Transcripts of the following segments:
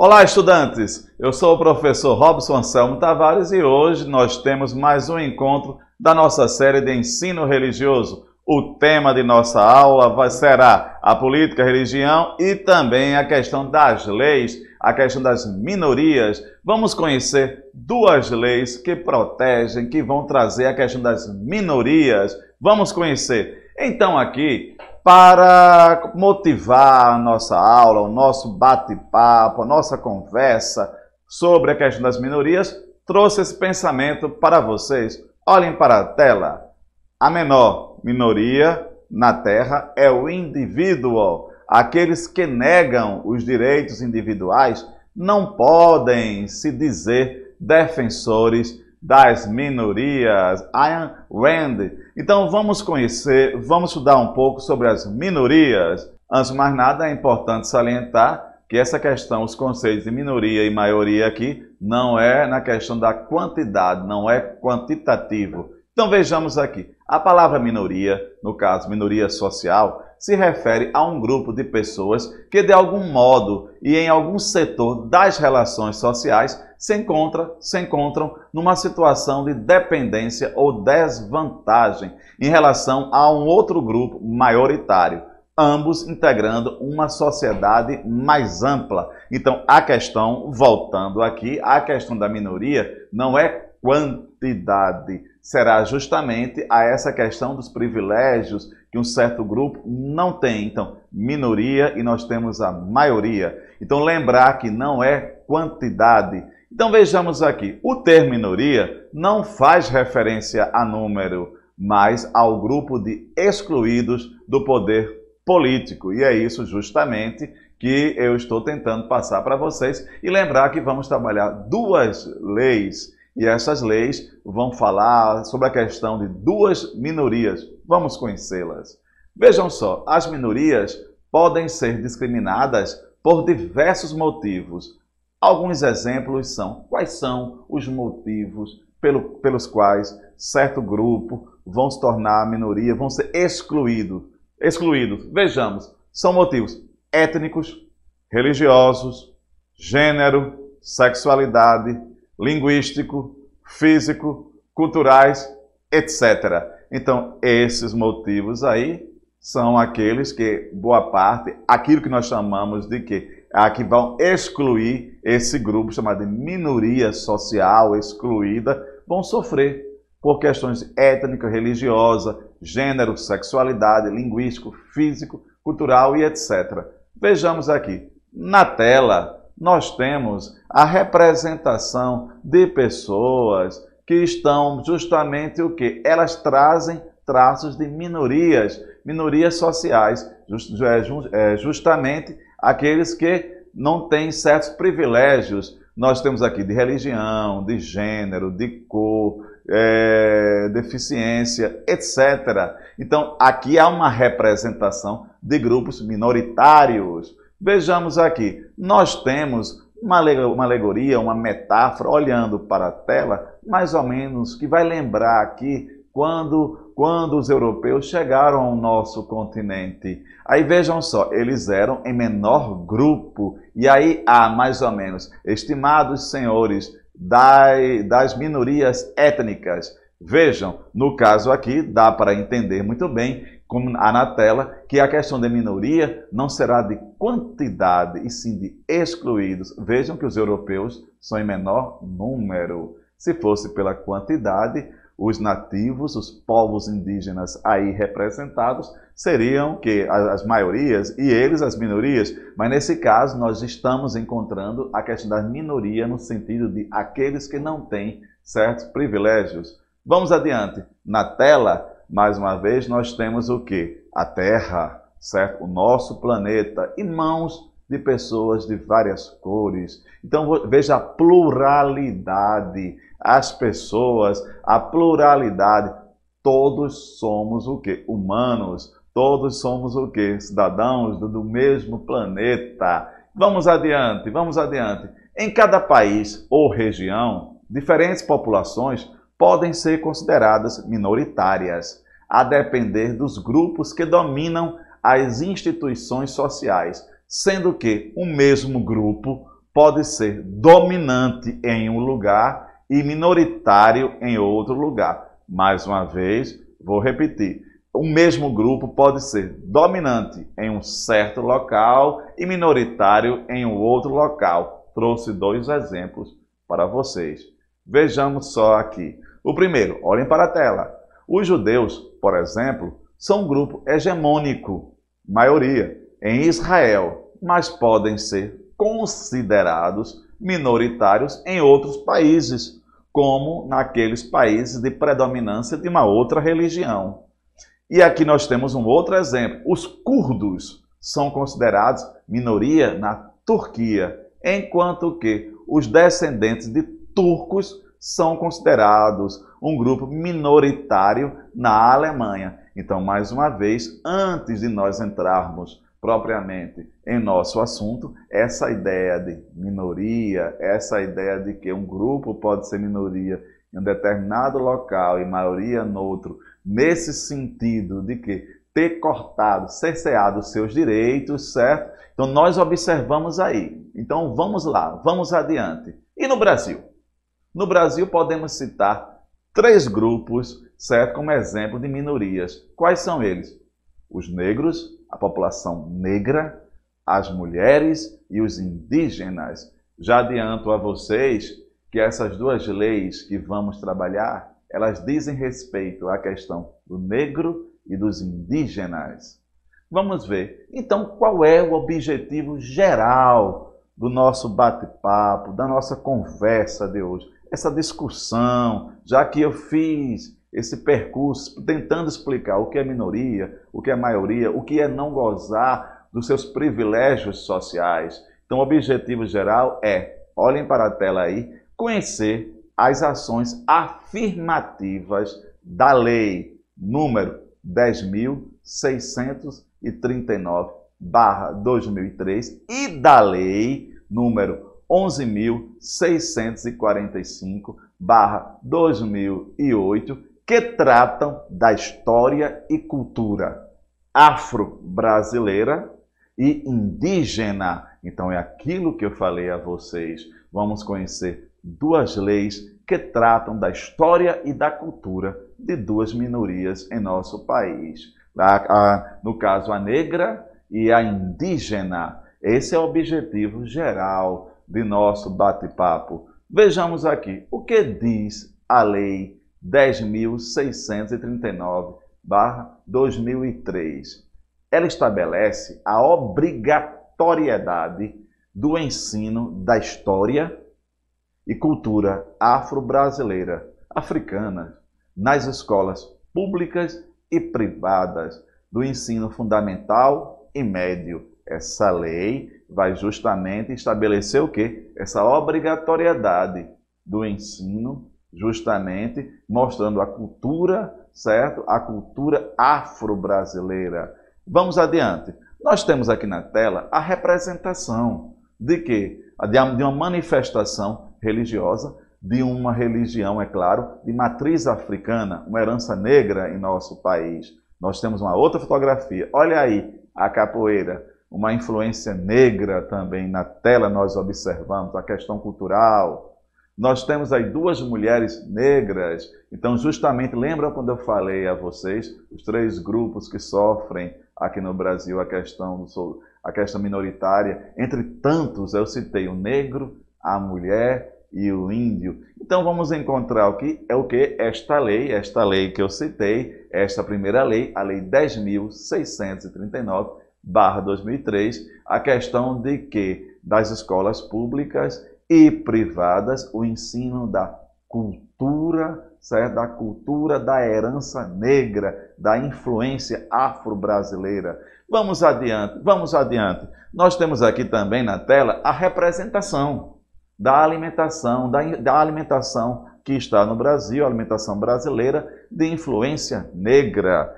Olá, estudantes! Eu sou o professor Robson Anselmo Tavares e hoje nós temos mais um encontro da nossa série de ensino religioso. O tema de nossa aula será a política, a religião e também a questão das leis, a questão das minorias. Vamos conhecer duas leis que protegem, que vão trazer a questão das minorias. Vamos conhecer então, aqui, para motivar a nossa aula, o nosso bate-papo, a nossa conversa sobre a questão das minorias, trouxe esse pensamento para vocês. Olhem para a tela. A menor minoria na Terra é o indivíduo. Aqueles que negam os direitos individuais não podem se dizer defensores das minorias. Ayn Rand então vamos conhecer, vamos estudar um pouco sobre as minorias. Antes de mais nada, é importante salientar que essa questão, os conceitos de minoria e maioria aqui, não é na questão da quantidade, não é quantitativo. Então vejamos aqui. A palavra minoria, no caso minoria social, se refere a um grupo de pessoas que, de algum modo e em algum setor das relações sociais, se encontra, se encontram numa situação de dependência ou desvantagem em relação a um outro grupo maioritário, ambos integrando uma sociedade mais ampla. Então, a questão, voltando aqui, a questão da minoria não é quantidade, será justamente a essa questão dos privilégios que um certo grupo não tem. Então, minoria e nós temos a maioria. Então, lembrar que não é quantidade, então vejamos aqui, o termo minoria não faz referência a número, mas ao grupo de excluídos do poder político. E é isso justamente que eu estou tentando passar para vocês e lembrar que vamos trabalhar duas leis e essas leis vão falar sobre a questão de duas minorias. Vamos conhecê-las. Vejam só, as minorias podem ser discriminadas por diversos motivos, Alguns exemplos são quais são os motivos pelo, pelos quais certo grupo vão se tornar minoria, vão ser excluídos. Excluídos, vejamos, são motivos étnicos, religiosos, gênero, sexualidade, linguístico, físico, culturais, etc. Então, esses motivos aí são aqueles que boa parte, aquilo que nós chamamos de que a que vão excluir esse grupo chamado de minoria social excluída, vão sofrer por questões étnica, religiosa, gênero, sexualidade, linguístico, físico, cultural e etc. Vejamos aqui. Na tela, nós temos a representação de pessoas que estão justamente o que? Elas trazem traços de minorias, minorias sociais, é, é, justamente aqueles que não têm certos privilégios. Nós temos aqui de religião, de gênero, de cor, é, deficiência, etc. Então, aqui há uma representação de grupos minoritários. Vejamos aqui, nós temos uma alegoria, uma metáfora, olhando para a tela, mais ou menos, que vai lembrar aqui quando quando os europeus chegaram ao nosso continente. Aí vejam só, eles eram em menor grupo. E aí há mais ou menos, estimados senhores das minorias étnicas. Vejam, no caso aqui, dá para entender muito bem, como há na tela, que a questão de minoria não será de quantidade, e sim de excluídos. Vejam que os europeus são em menor número. Se fosse pela quantidade, os nativos, os povos indígenas aí representados, seriam que as maiorias e eles as minorias, mas nesse caso nós estamos encontrando a questão da minoria no sentido de aqueles que não têm certos privilégios. Vamos adiante. Na tela, mais uma vez, nós temos o que? A Terra, certo? O nosso planeta e mãos de pessoas de várias cores. Então veja a pluralidade as pessoas, a pluralidade. Todos somos o que Humanos. Todos somos o que Cidadãos do, do mesmo planeta. Vamos adiante, vamos adiante. Em cada país ou região, diferentes populações podem ser consideradas minoritárias, a depender dos grupos que dominam as instituições sociais, sendo que o mesmo grupo pode ser dominante em um lugar e minoritário em outro lugar. Mais uma vez, vou repetir. O mesmo grupo pode ser dominante em um certo local e minoritário em um outro local. Trouxe dois exemplos para vocês. Vejamos só aqui. O primeiro, olhem para a tela. Os judeus, por exemplo, são um grupo hegemônico, maioria, em Israel, mas podem ser considerados minoritários em outros países, como naqueles países de predominância de uma outra religião. E aqui nós temos um outro exemplo. Os curdos são considerados minoria na Turquia, enquanto que os descendentes de turcos são considerados um grupo minoritário na Alemanha. Então, mais uma vez, antes de nós entrarmos propriamente em nosso assunto, essa ideia de minoria, essa ideia de que um grupo pode ser minoria em um determinado local e maioria no outro, nesse sentido de que ter cortado, cerceado seus direitos, certo? Então nós observamos aí. Então vamos lá, vamos adiante. E no Brasil? No Brasil podemos citar três grupos, certo? Como exemplo de minorias. Quais são eles? os negros, a população negra, as mulheres e os indígenas. Já adianto a vocês que essas duas leis que vamos trabalhar, elas dizem respeito à questão do negro e dos indígenas. Vamos ver, então, qual é o objetivo geral do nosso bate-papo, da nossa conversa de hoje, essa discussão, já que eu fiz esse percurso, tentando explicar o que é minoria, o que é maioria, o que é não gozar dos seus privilégios sociais. Então, o objetivo geral é, olhem para a tela aí, conhecer as ações afirmativas da lei número 10.639 barra 2003 e da lei número 11.645 barra 2008 que tratam da história e cultura afro-brasileira e indígena. Então é aquilo que eu falei a vocês. Vamos conhecer duas leis que tratam da história e da cultura de duas minorias em nosso país. no caso, a negra e a indígena. Esse é o objetivo geral de nosso bate-papo. Vejamos aqui o que diz a lei 10.639-2003. Ela estabelece a obrigatoriedade do ensino da história e cultura afro-brasileira, africana, nas escolas públicas e privadas do ensino fundamental e médio. Essa lei vai justamente estabelecer o que? Essa obrigatoriedade do ensino justamente mostrando a cultura, certo? A cultura afro-brasileira. Vamos adiante. Nós temos aqui na tela a representação de quê? De uma manifestação religiosa, de uma religião, é claro, de matriz africana, uma herança negra em nosso país. Nós temos uma outra fotografia. Olha aí a capoeira, uma influência negra também na tela nós observamos a questão cultural, nós temos aí duas mulheres negras. Então, justamente, lembra quando eu falei a vocês os três grupos que sofrem aqui no Brasil a questão, a questão minoritária? Entre tantos, eu citei o negro, a mulher e o índio. Então vamos encontrar o que é o que esta lei, esta lei que eu citei, esta primeira lei, a lei 10639/2003, a questão de que das escolas públicas e privadas o ensino da cultura, certo? da cultura da herança negra, da influência afro-brasileira. Vamos adiante, vamos adiante. Nós temos aqui também na tela a representação da alimentação, da, da alimentação que está no Brasil, alimentação brasileira de influência negra.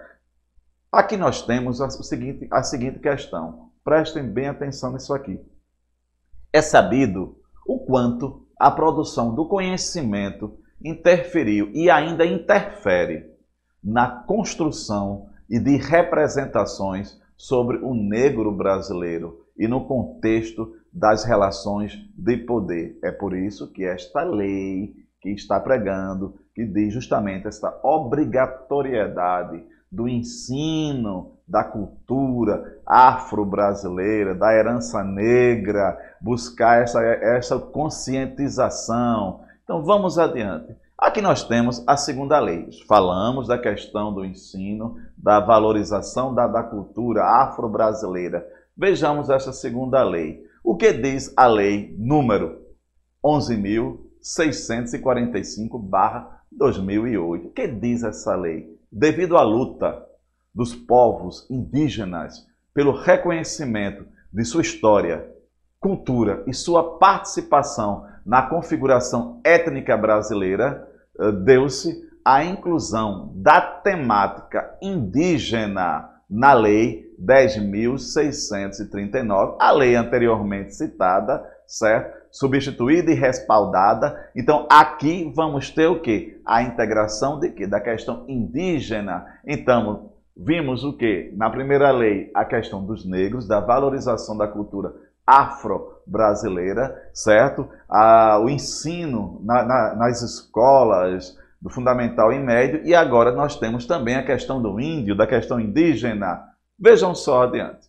Aqui nós temos a seguinte, a seguinte questão. Prestem bem atenção nisso aqui. É sabido o quanto a produção do conhecimento interferiu e ainda interfere na construção e de representações sobre o negro brasileiro e no contexto das relações de poder. É por isso que esta lei que está pregando, que diz justamente esta obrigatoriedade do ensino da cultura afro-brasileira, da herança negra, buscar essa, essa conscientização. Então vamos adiante. Aqui nós temos a segunda lei. Falamos da questão do ensino, da valorização da, da cultura afro-brasileira. Vejamos essa segunda lei. O que diz a lei número 11.645-2008? O que diz essa lei? Devido à luta dos povos indígenas pelo reconhecimento de sua história, cultura e sua participação na configuração étnica brasileira, eh, deu-se a inclusão da temática indígena na Lei 10.639, a lei anteriormente citada, certo? Substituída e respaldada. Então, aqui vamos ter o quê? A integração de quê? Da questão indígena. Então, Vimos o que? Na primeira lei, a questão dos negros, da valorização da cultura afro-brasileira, certo? Ah, o ensino na, na, nas escolas, do fundamental e médio, e agora nós temos também a questão do índio, da questão indígena. Vejam só adiante.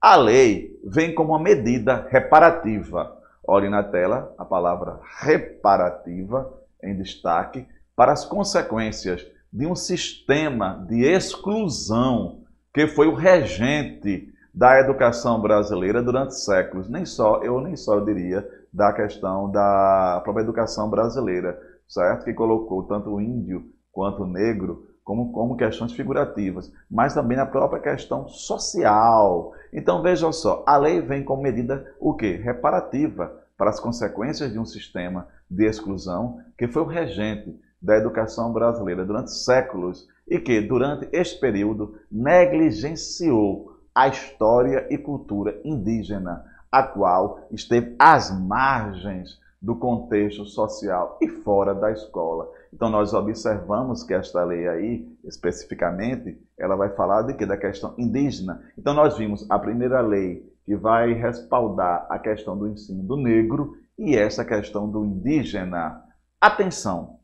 A lei vem como uma medida reparativa. Olhe na tela a palavra reparativa em destaque para as consequências de um sistema de exclusão que foi o regente da educação brasileira durante séculos. Nem só, eu nem só eu diria da questão da própria educação brasileira, certo? Que colocou tanto o índio quanto o negro como, como questões figurativas, mas também na própria questão social. Então vejam só, a lei vem como medida o quê? Reparativa para as consequências de um sistema de exclusão que foi o regente da educação brasileira durante séculos e que, durante este período, negligenciou a história e cultura indígena, a qual esteve às margens do contexto social e fora da escola. Então nós observamos que esta lei aí, especificamente, ela vai falar de que da questão indígena. Então nós vimos a primeira lei que vai respaldar a questão do ensino do negro e essa questão do indígena. Atenção,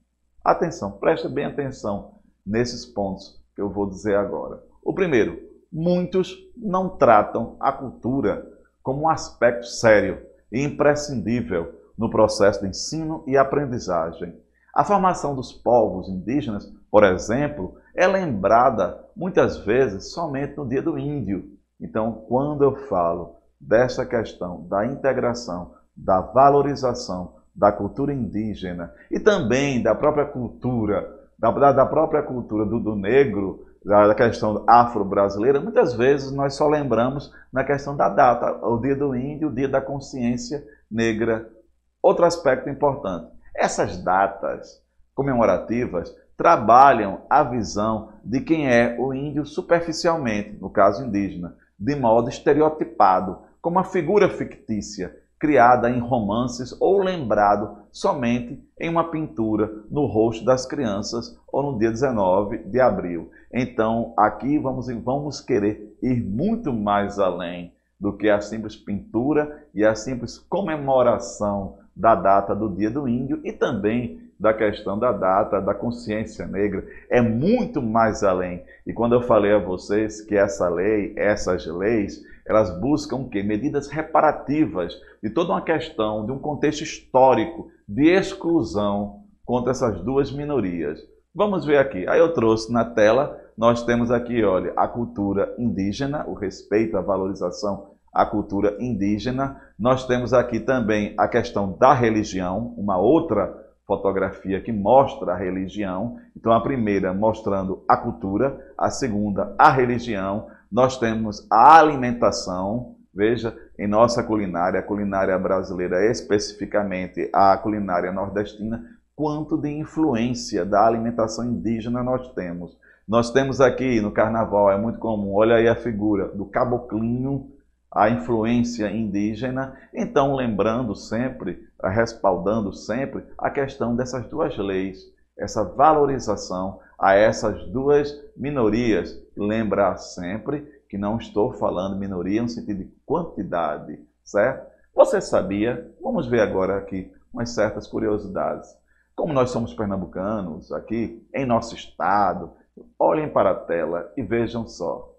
Atenção, preste bem atenção nesses pontos que eu vou dizer agora. O primeiro, muitos não tratam a cultura como um aspecto sério e imprescindível no processo de ensino e aprendizagem. A formação dos povos indígenas, por exemplo, é lembrada muitas vezes somente no Dia do Índio. Então, quando eu falo dessa questão da integração, da valorização da cultura indígena e também da própria cultura, da, da própria cultura do, do negro, da, da questão afro-brasileira, muitas vezes nós só lembramos na questão da data, o dia do índio, o dia da consciência negra. Outro aspecto importante, essas datas comemorativas trabalham a visão de quem é o índio superficialmente, no caso indígena, de modo estereotipado, como uma figura fictícia, criada em romances ou lembrado somente em uma pintura no rosto das crianças ou no dia 19 de abril. Então, aqui vamos, vamos querer ir muito mais além do que a simples pintura e a simples comemoração da data do Dia do Índio e também da questão da data da consciência negra. É muito mais além. E quando eu falei a vocês que essa lei, essas leis, elas buscam o quê? Medidas reparativas de toda uma questão, de um contexto histórico de exclusão contra essas duas minorias. Vamos ver aqui. Aí eu trouxe na tela, nós temos aqui, olha, a cultura indígena, o respeito, a valorização à cultura indígena. Nós temos aqui também a questão da religião, uma outra fotografia que mostra a religião. Então, a primeira mostrando a cultura, a segunda, a religião. Nós temos a alimentação, veja, em nossa culinária, a culinária brasileira, especificamente a culinária nordestina, quanto de influência da alimentação indígena nós temos. Nós temos aqui no carnaval, é muito comum, olha aí a figura do caboclinho, a influência indígena. Então, lembrando sempre respaldando sempre a questão dessas duas leis, essa valorização a essas duas minorias. Lembrar sempre que não estou falando minoria no sentido de quantidade, certo? Você sabia? Vamos ver agora aqui umas certas curiosidades. Como nós somos pernambucanos aqui, em nosso estado, olhem para a tela e vejam só.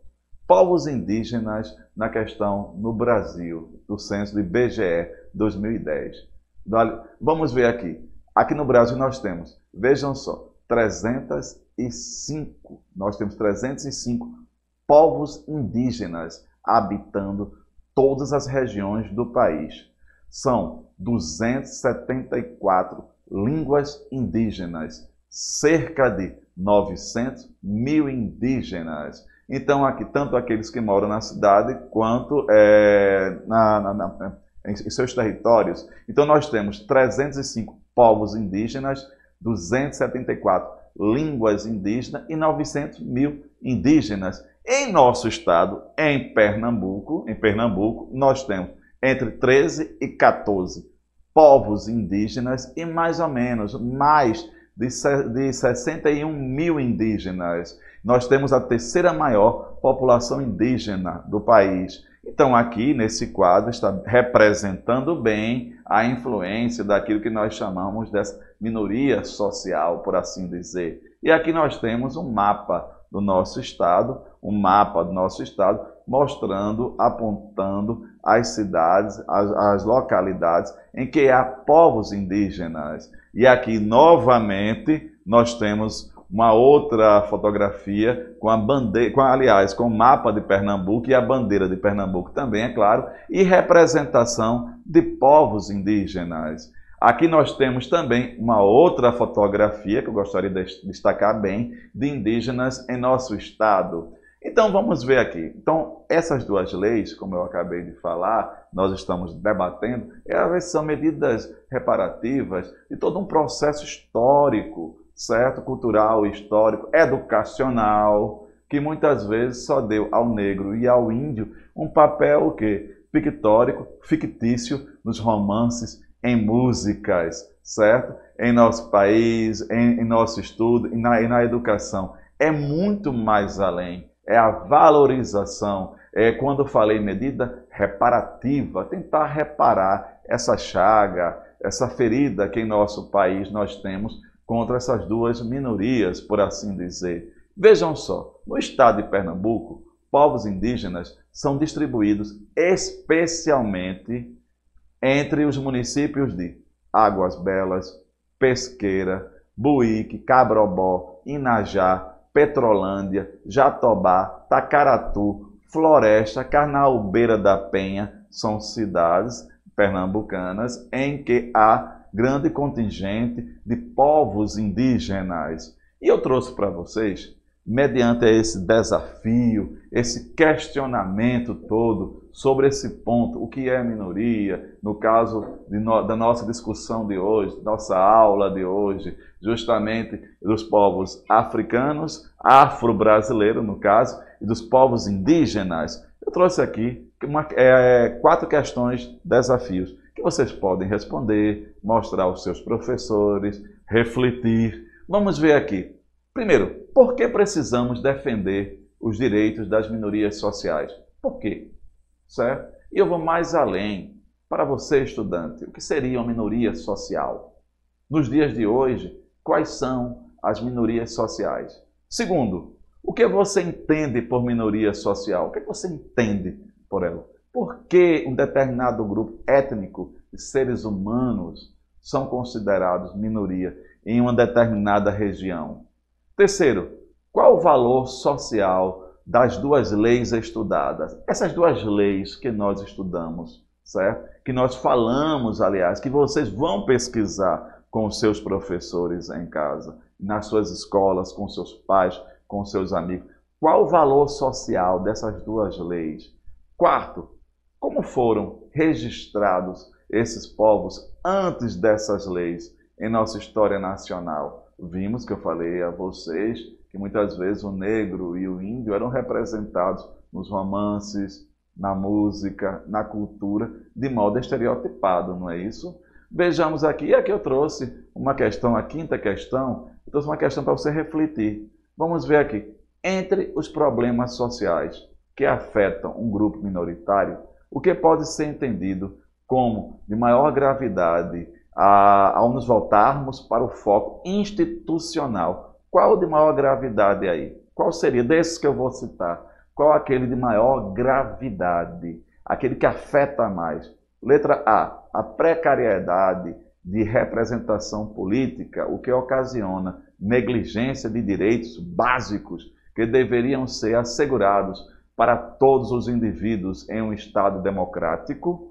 Povos indígenas na questão no Brasil, do censo de IBGE 2010. Vamos ver aqui. Aqui no Brasil nós temos, vejam só, 305. Nós temos 305 povos indígenas habitando todas as regiões do país. São 274 línguas indígenas, cerca de 900 mil indígenas. Então, aqui, tanto aqueles que moram na cidade quanto é, na, na, na em seus territórios. Então nós temos 305 povos indígenas, 274 línguas indígenas e 900 mil indígenas. Em nosso estado, em Pernambuco, em Pernambuco, nós temos entre 13 e 14 povos indígenas e mais ou menos mais de 61 mil indígenas. Nós temos a terceira maior população indígena do país. Então, aqui nesse quadro está representando bem a influência daquilo que nós chamamos dessa minoria social, por assim dizer. E aqui nós temos um mapa do nosso estado, um mapa do nosso estado, mostrando, apontando as cidades, as, as localidades em que há povos indígenas. E aqui, novamente, nós temos uma outra fotografia com a bandeira, com, aliás, com o mapa de Pernambuco e a bandeira de Pernambuco também, é claro, e representação de povos indígenas. Aqui nós temos também uma outra fotografia que eu gostaria de destacar bem, de indígenas em nosso estado. Então vamos ver aqui. Então, essas duas leis, como eu acabei de falar, nós estamos debatendo, elas são medidas reparativas de todo um processo histórico certo? Cultural, histórico, educacional, que muitas vezes só deu ao negro e ao índio um papel o quê? pictórico, fictício nos romances, em músicas, certo? Em nosso país, em, em nosso estudo e na, e na educação. É muito mais além. É a valorização. É quando eu falei medida reparativa, tentar reparar essa chaga, essa ferida que em nosso país nós temos contra essas duas minorias, por assim dizer. Vejam só, no estado de Pernambuco, povos indígenas são distribuídos especialmente entre os municípios de Águas Belas, Pesqueira, Buíque, Cabrobó, Inajá, Petrolândia, Jatobá, Tacaratu, Floresta, Carnaubeira da Penha, são cidades pernambucanas em que há grande contingente de povos indígenas. E eu trouxe para vocês, mediante esse desafio, esse questionamento todo sobre esse ponto, o que é minoria, no caso no, da nossa discussão de hoje, nossa aula de hoje, justamente dos povos africanos, afro-brasileiro, no caso, e dos povos indígenas. Eu trouxe aqui uma, é, quatro questões, desafios, que vocês podem responder, mostrar aos seus professores, refletir. Vamos ver aqui. Primeiro, por que precisamos defender os direitos das minorias sociais? Por quê? Certo? E eu vou mais além. Para você, estudante, o que seria uma minoria social? Nos dias de hoje, quais são as minorias sociais? Segundo, o que você entende por minoria social? O que é você entende por ela? Por que um determinado grupo étnico seres humanos são considerados minoria em uma determinada região. Terceiro, qual o valor social das duas leis estudadas? Essas duas leis que nós estudamos, certo? Que nós falamos, aliás, que vocês vão pesquisar com os seus professores em casa, nas suas escolas, com seus pais, com seus amigos. Qual o valor social dessas duas leis? Quarto, como foram registrados esses povos antes dessas leis em nossa história nacional. Vimos que eu falei a vocês que muitas vezes o negro e o índio eram representados nos romances, na música, na cultura, de modo estereotipado, não é isso? Vejamos aqui, e aqui eu trouxe uma questão, a quinta questão, eu trouxe uma questão para você refletir. Vamos ver aqui. Entre os problemas sociais que afetam um grupo minoritário, o que pode ser entendido como de maior gravidade a, ao nos voltarmos para o foco institucional. Qual de maior gravidade aí? Qual seria desses que eu vou citar? Qual aquele de maior gravidade? Aquele que afeta mais? Letra A, a precariedade de representação política, o que ocasiona negligência de direitos básicos que deveriam ser assegurados para todos os indivíduos em um Estado democrático.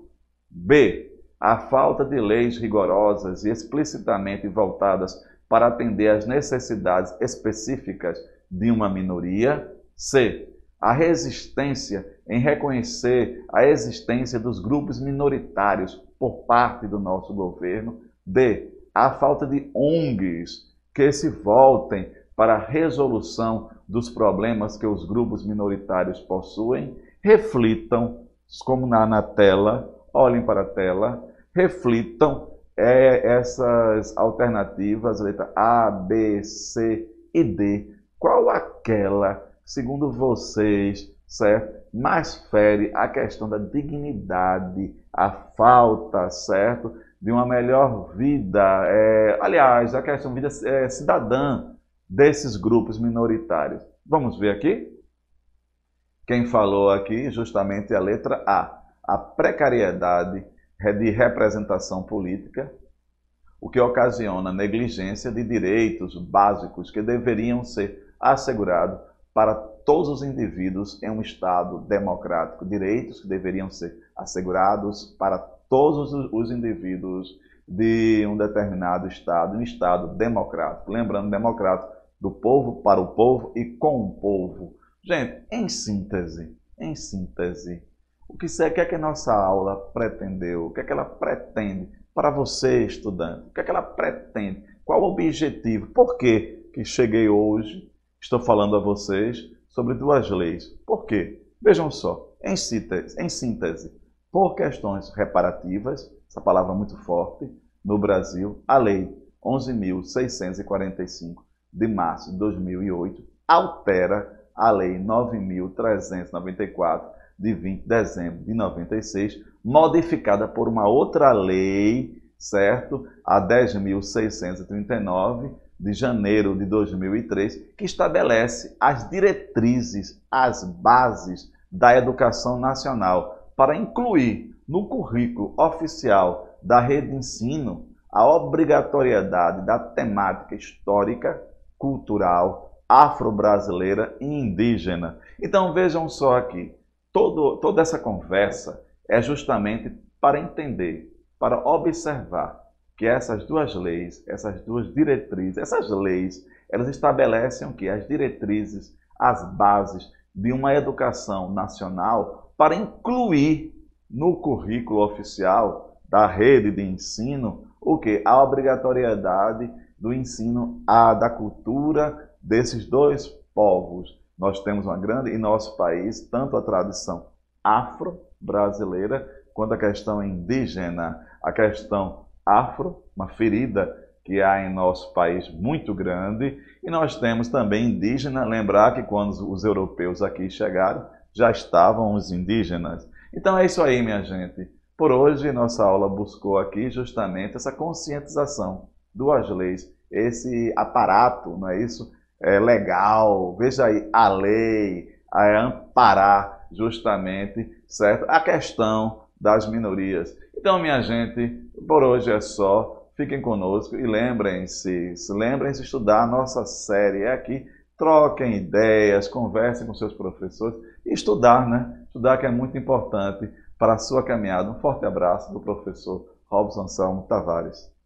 B. A falta de leis rigorosas e explicitamente voltadas para atender às necessidades específicas de uma minoria. C. A resistência em reconhecer a existência dos grupos minoritários por parte do nosso governo. D. A falta de ONGs que se voltem para a resolução dos problemas que os grupos minoritários possuem. Reflitam, como na, na tela, olhem para a tela, reflitam é, essas alternativas, letra A, B, C e D. Qual aquela, segundo vocês, certo? Mais fere a questão da dignidade, a falta, certo? De uma melhor vida, é, aliás, a questão de vida é, cidadã desses grupos minoritários. Vamos ver aqui? Quem falou aqui justamente a letra A a precariedade de representação política, o que ocasiona negligência de direitos básicos que deveriam ser assegurados para todos os indivíduos em um Estado democrático, direitos que deveriam ser assegurados para todos os indivíduos de um determinado Estado, um Estado democrático. Lembrando, democrático do povo para o povo e com o povo. Gente, em síntese, em síntese, o que é, que é que a nossa aula pretendeu? O que é que ela pretende para você, estudante? O que é que ela pretende? Qual o objetivo? Por que, que cheguei hoje, estou falando a vocês sobre duas leis? Por quê? Vejam só, em síntese, em síntese por questões reparativas, essa palavra é muito forte, no Brasil, a Lei 11.645 de março de 2008 altera a Lei 9.394 de 20 de dezembro de 96, modificada por uma outra lei, certo? A 10.639 de janeiro de 2003, que estabelece as diretrizes, as bases da educação nacional para incluir no currículo oficial da rede de ensino a obrigatoriedade da temática histórica, cultural, afro-brasileira e indígena. Então vejam só aqui, Todo, toda essa conversa é justamente para entender, para observar que essas duas leis, essas duas diretrizes, essas leis, elas estabelecem que as diretrizes, as bases de uma educação nacional para incluir no currículo oficial da rede de ensino o que a obrigatoriedade do ensino a da cultura desses dois povos, nós temos uma grande, em nosso país, tanto a tradição afro-brasileira quanto a questão indígena, a questão afro, uma ferida que há em nosso país muito grande, e nós temos também indígena, lembrar que quando os europeus aqui chegaram, já estavam os indígenas. Então é isso aí, minha gente. Por hoje, nossa aula buscou aqui justamente essa conscientização, duas leis, esse aparato, não é isso? é, legal, veja aí a lei, a é amparar justamente certo? a questão das minorias. Então, minha gente, por hoje é só. Fiquem conosco e lembrem-se, lembrem-se estudar a nossa série é aqui. Troquem ideias, conversem com seus professores e estudar, né? Estudar que é muito importante para a sua caminhada. Um forte abraço do professor Robson Salmo Tavares.